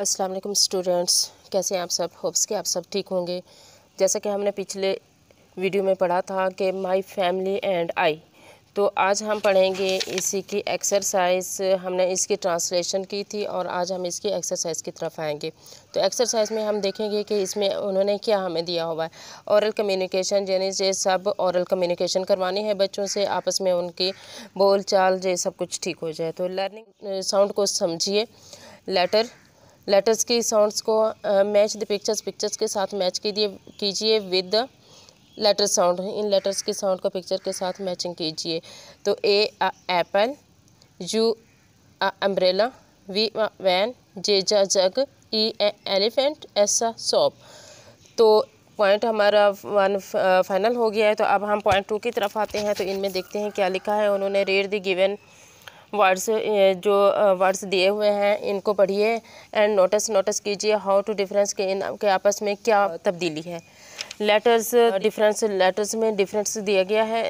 अस्सलाम वालेकुम स्टूडेंट्स कैसे हैं आप सब होप्स के आप सब ठीक होंगे जैसा कि हमने पिछले वीडियो में पढ़ा था कि माय फैमिली एंड आई तो आज हम पढ़ेंगे इसी की एक्सरसाइज हमने इसकी ट्रांसलेशन की थी और आज हम इसकी एक्सरसाइज की तरफ आएंगे तो एक्सरसाइज में हम देखेंगे कि इसमें उन्होंने क्या हमें दिया हुआ है औरल कम्युनिकेशन यानी जो सब औरल कम्युनिकेशन करवानी है बच्चों से आपस में उनकी बोल चाल जो सब कुछ ठीक हो जाए तो लर्निंग साउंड को समझिए लेटर लेटर्स की साउंड्स को मैच द पिक्चर्स पिक्चर्स के साथ मैच कीजिए कीजिए विद लेटर साउंड इन लेटर्स के साउंड को पिक्चर के साथ मैचिंग कीजिए तो A apple U umbrella V van J जा जग ई एलिफेंट ऐसा सॉप तो पॉइंट हमारा वन फाइनल हो गया है तो अब हम पॉइंट टू की तरफ आते हैं तो इनमें देखते हैं क्या लिखा है उन्होंने रेड द गिवन वर्ड्स जो वर्ड्स दिए हुए हैं इनको पढ़िए एंड नोटिस नोटिस कीजिए हाउ टू डिफरेंस के इन के आपस में क्या तब्दीली है लेटर्स डिफरेंस लेटर्स में डिफरेंस दिया गया है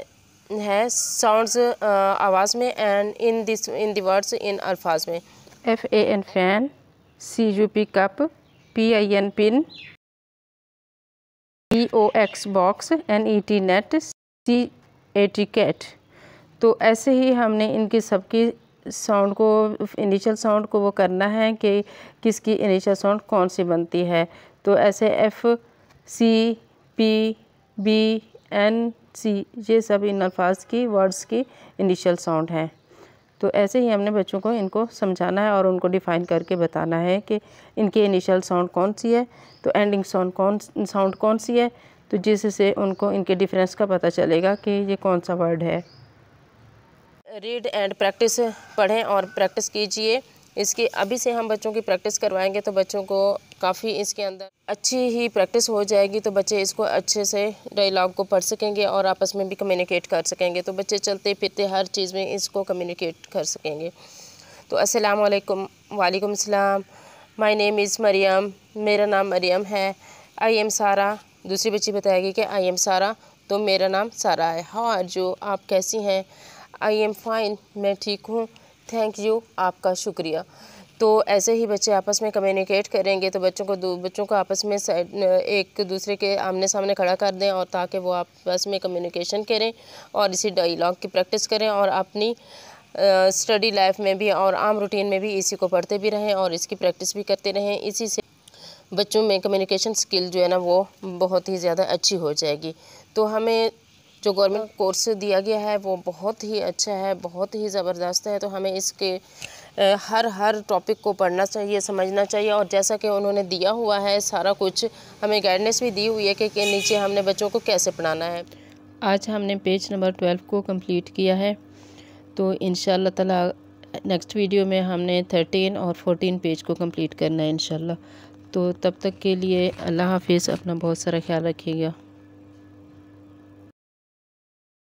है साउंड्स आवाज़ में and in this in words इन अल्फाज में F A N fan C U P cup P I N pin E O X box N E T net C A T cat तो ऐसे ही हमने इनकी सबकी साउंड को इनिशियल साउंड को वो करना है कि किसकी इनिशियल साउंड कौन सी बनती है तो ऐसे F C P B N C ये सब इन अल्फाज की वर्ड्स की इनिशियल साउंड हैं तो ऐसे ही हमने बच्चों को इनको समझाना है और उनको डिफ़ाइन करके बताना है कि इनकी इनिशियल साउंड कौन सी है तो एंडिंग साउंड कौन साउंड कौन सी है तो जिससे उनको इनके डिफरेंस का पता चलेगा कि ये कौन सा वर्ड है रीड एंड प्रैक्टिस पढ़ें और प्रैक्टिस कीजिए इसके अभी से हम बच्चों की प्रैक्टिस करवाएंगे तो बच्चों को काफ़ी इसके अंदर अच्छी ही प्रैक्टिस हो जाएगी तो बच्चे इसको अच्छे से डायलॉग को पढ़ सकेंगे और आपस में भी कम्युनिकेट कर सकेंगे तो बच्चे चलते फिरते हर चीज़ में इसको कम्युनिकेट कर सकेंगे तो अस्सलाम वालेकुम वालेकुम सलाम माय नेम इज़ मरियम मेरा नाम मरियम है आई एम सारा दूसरी बच्ची बताएगी कि आई एम सारा तो मेरा नाम सारा है हाँ जो आप कैसी हैं आई एम फाइन मैं ठीक हूँ थैंक यू आपका शुक्रिया तो ऐसे ही बच्चे आपस में कम्युनिकेट करेंगे तो बच्चों को बच्चों को आपस में एक दूसरे के आमने सामने खड़ा कर दें और ताकि वो आपस में कम्युनिकेशन करें और इसी डायलॉग की प्रैक्टिस करें और अपनी स्टडी लाइफ में भी और आम रूटीन में भी इसी को पढ़ते भी रहें और इसकी प्रैक्टिस भी करते रहें इसी से बच्चों में कम्युनिकेशन स्किल जो है ना वो बहुत ही ज़्यादा अच्छी हो जाएगी तो हमें जो गवर्नमेंट कोर्स दिया गया है वो बहुत ही अच्छा है बहुत ही ज़बरदस्त है तो हमें इसके हर हर टॉपिक को पढ़ना चाहिए समझना चाहिए और जैसा कि उन्होंने दिया हुआ है सारा कुछ हमें गाइडनेस भी दी हुई है कि, कि नीचे हमने बच्चों को कैसे पढ़ाना है आज हमने पेज नंबर ट्वेल्व को कम्प्लीट किया है तो इन ताला नेक्स्ट वीडियो में हमने थर्टीन और फोर्टीन पेज को कम्प्लीट करना है इन तो तब तक के लिए अल्लाह हाफिज़ अपना बहुत सारा ख्याल रखिएगा